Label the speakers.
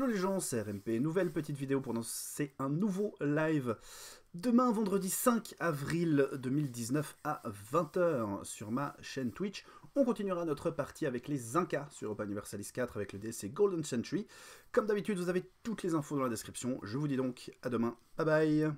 Speaker 1: Hello les gens, c'est RMP, nouvelle petite vidéo pour lancer un nouveau live demain vendredi 5 avril 2019 à 20h sur ma chaîne Twitch. On continuera notre partie avec les Incas sur Open Universalis 4 avec le DLC Golden Century. Comme d'habitude, vous avez toutes les infos dans la description. Je vous dis donc à demain, bye bye